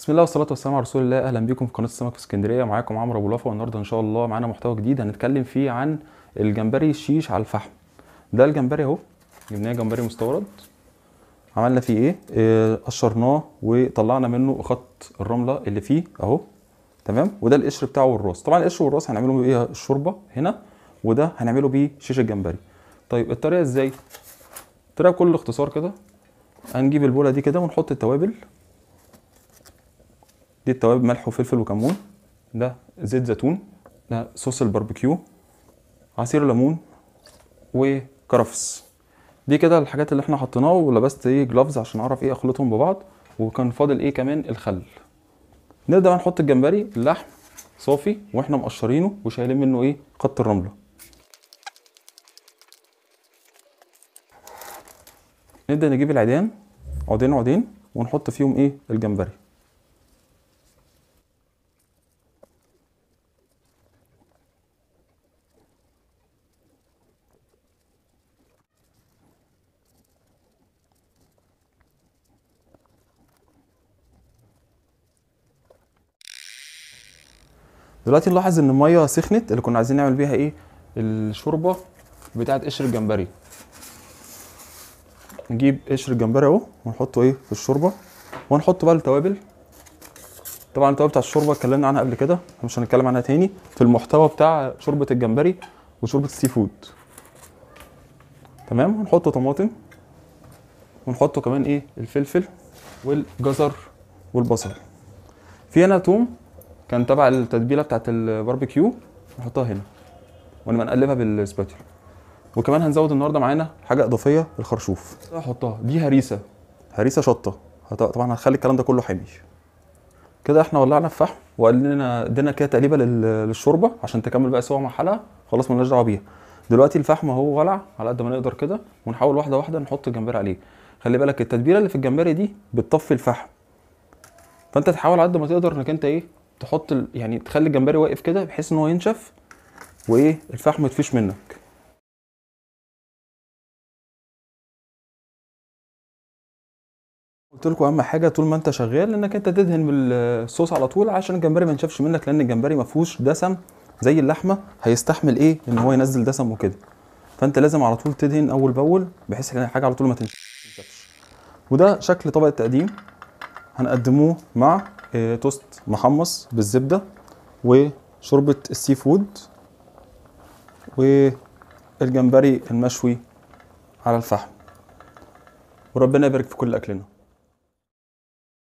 بسم الله والصلاه والسلام على رسول الله اهلا بيكم في قناه السمك في اسكندريه معاكم عمرو ابو لفه والنهارده ان شاء الله معانا محتوى جديد هنتكلم فيه عن الجمبري الشيش على الفحم ده الجمبري اهو جبناه جمبري مستورد عملنا فيه ايه, إيه قشرناه وطلعنا منه خط الرمله اللي فيه اهو تمام وده القشر بتاعه والراس طبعا القشر والراس هنعمله بيه الشوربه هنا وده هنعمله بيه شيش الجمبري طيب الطريقه ازاي الطريقه بكل اختصار كده هنجيب البوله دي كده ونحط التوابل دي التوابل ملح وفلفل وكمون ده زيت زيتون ده صوص الباربيكيو عصير ليمون وكرفس دي كده الحاجات اللي احنا حطيناها ولبست ايه جلافز عشان اعرف ايه اخلطهم ببعض وكان فاضل ايه كمان الخل نبدا بقى نحط الجمبري اللحم صافي واحنا مقشرينه وشايلين منه ايه خط الرمله نبدا نجيب العيدان عودين عودين ونحط فيهم ايه الجمبري دلوقتي نلاحظ ان الميه سخنت اللي كنا عايزين نعمل بيها ايه الشوربه بتاعه قشر الجمبري نجيب قشر الجمبري اهو ونحطه ايه في الشوربه ونحط بقى التوابل طبعا التوابل بتاع الشوربه اتكلمنا عنها قبل كده مش هنتكلم عنها تاني في المحتوى بتاع شوربه الجمبري وشوربه السي فود تمام ونحط طماطم ونحط كمان ايه الفلفل والجزر والبصل في هنا توم كان تبع التتبيله بتاعت الباربيكيو نحطها هنا ونبقى نقلبها بالسباتولا وكمان هنزود النهارده معانا حاجه اضافيه الخرشوف هحطها دي هريسه هريسه شطه طبعا هنخلي الكلام ده كله حامي كده احنا ولعنا الفحم وقلنا ادينا كده تقليبه للشوربه عشان تكمل بقى سوا مع حلقه خلاص ملناش دعوه بيها دلوقتي الفحم اهو ولع على قد ما نقدر كده ونحاول واحده واحده نحط الجمبري عليه خلي بالك التتبيله اللي في الجمبري دي بتطفي الفحم فانت تحاول على قد ما تقدر انك انت ايه تحط يعني تخلي الجمبري واقف كده بحيث ان هو ينشف وايه الفحم يطفيش منك قلت لكم اهم حاجه طول ما انت شغال انك انت تدهن بالصوص على طول عشان الجمبري ما ينشفش منك لان الجمبري ما فيهوش دسم زي اللحمه هيستحمل ايه ان هو ينزل دسم وكده فانت لازم على طول تدهن اول باول بحيث ان الحاجه على طول ما تنشفش وده شكل طبق التقديم هنقدموه مع توست آه، محمص بالزبده وشوربه السي فود والجمبري المشوي على الفحم وربنا يبارك في كل اكلنا